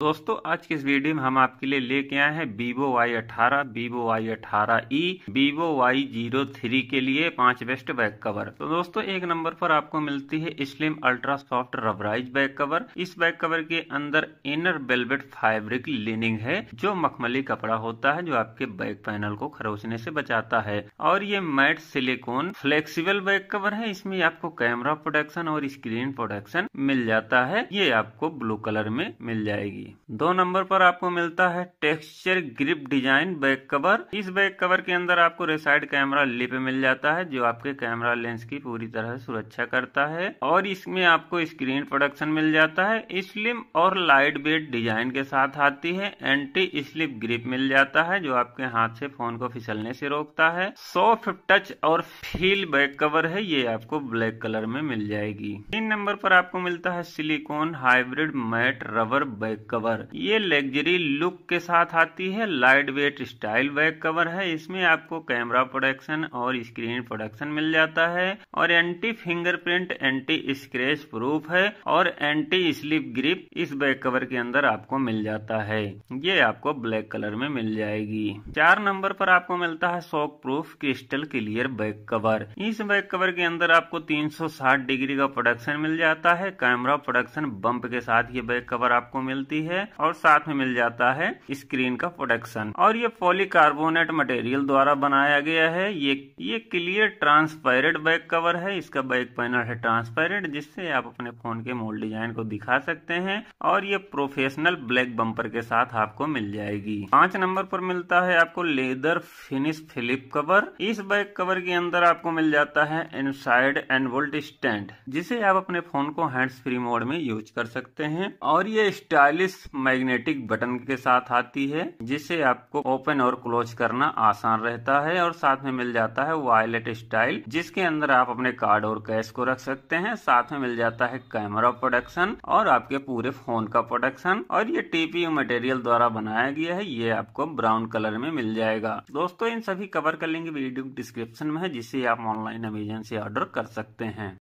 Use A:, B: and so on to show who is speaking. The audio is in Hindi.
A: दोस्तों आज के इस वीडियो में हम आपके लिए लेके आए हैं Vivo वाई अठारह Y18e, वाई अठारह ई वाई जीरो थ्री के लिए पांच बेस्ट बैक कवर तो दोस्तों एक नंबर पर आपको मिलती है slim ultra soft rubberised back cover इस बैक कवर के अंदर इनर बेलबेट फैब्रिक लिनिंग है जो मखमली कपड़ा होता है जो आपके बैक पैनल को खरोचने से बचाता है और ये matte silicone flexible back cover है इसमें आपको कैमरा प्रोटेक्शन और स्क्रीन प्रोटेक्शन मिल जाता है ये आपको ब्लू कलर में मिल जाएगी दो नंबर पर आपको मिलता है texture grip design back cover इस बैक कवर के अंदर आपको रेसाइड कैमरा लिप मिल जाता है जो आपके कैमरा लेंस की पूरी तरह सुरक्षा करता है और इसमें आपको स्क्रीन प्रोडक्शन मिल जाता है स्लिम और लाइट वेट डिजाइन के साथ आती है एंटी स्लिप ग्रिप मिल जाता है जो आपके हाथ से फोन को फिसलने से रोकता है सॉफ्ट टच और फील बैक कवर है ये आपको ब्लैक कलर में मिल जाएगी तीन नंबर पर आपको मिलता है silicone hybrid matte rubber back cover cover ये लग्जरी लुक के साथ आती है lightweight style back cover है इसमें आपको कैमरा प्रोडक्शन और स्क्रीन प्रोडक्शन मिल जाता है और anti fingerprint anti scratch proof है और एंटी स्लिप ग्रिप इस बैक कवर के अंदर आपको मिल जाता है ये आपको ब्लैक कलर में मिल जाएगी चार नंबर पर आपको मिलता है shock proof crystal clear back cover इस बैक कवर के अंदर आपको 360 डिग्री का प्रोडक्शन मिल जाता है कैमरा प्रोडक्शन बम्प के साथ ये बैक कवर आपको मिलती है है और साथ में मिल जाता है स्क्रीन का प्रोटेक्शन और ये पॉलीकार्बोनेट मटेरियल द्वारा बनाया गया है ये ये क्लियर ट्रांसपेरेंट बैक कवर है इसका बैक पैनल है ट्रांसपेरेंट जिससे आप अपने फोन के मोल डिजाइन को दिखा सकते हैं और ये प्रोफेशनल ब्लैक बम्पर के साथ आपको मिल जाएगी पांच नंबर पर मिलता है आपको लेदर फिनिश फिलिप कवर इस बैक कवर के अंदर आपको मिल जाता है इनसाइड एंड वोल्ट स्टैंड जिसे आप अपने फोन को हैंड्स फ्री मोड में यूज कर सकते हैं और ये स्टाइलिश मैग्नेटिक बटन के साथ आती है जिसे आपको ओपन और क्लोज करना आसान रहता है और साथ में मिल जाता है वायलेट स्टाइल जिसके अंदर आप अपने कार्ड और कैश को रख सकते हैं साथ में मिल जाता है कैमरा प्रोडक्शन और आपके पूरे फोन का प्रोडक्शन और ये टीपी मटेरियल द्वारा बनाया गया है ये आपको ब्राउन कलर में मिल जाएगा दोस्तों इन सभी कवर कर लेंगे वीडियो डिस्क्रिप्शन में जिसे आप ऑनलाइन अमेजन से ऑर्डर कर सकते हैं